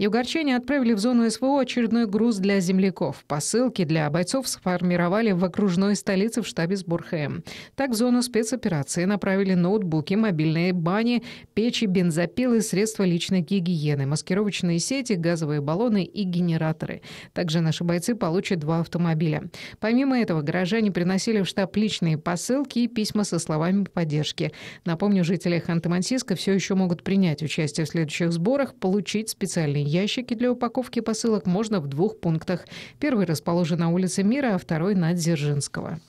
Югорчане отправили в зону СВО очередной груз для земляков. Посылки для бойцов сформировали в окружной столице в штабе сбор ХМ. Эм. Так в зону спецоперации направили ноутбуки, мобильные бани, печи, бензопилы, средства личной гигиены, маскировочные сети, газовые баллоны и генераторы. Также наши бойцы получат два автомобиля. Помимо этого, горожане приносили в штаб личные посылки и письма со словами поддержки. Напомню, жители Ханты-Мансийска все еще могут принять участие в следующих сборах, получить специальные Ящики для упаковки посылок можно в двух пунктах. Первый расположен на улице Мира, а второй на Дзержинского.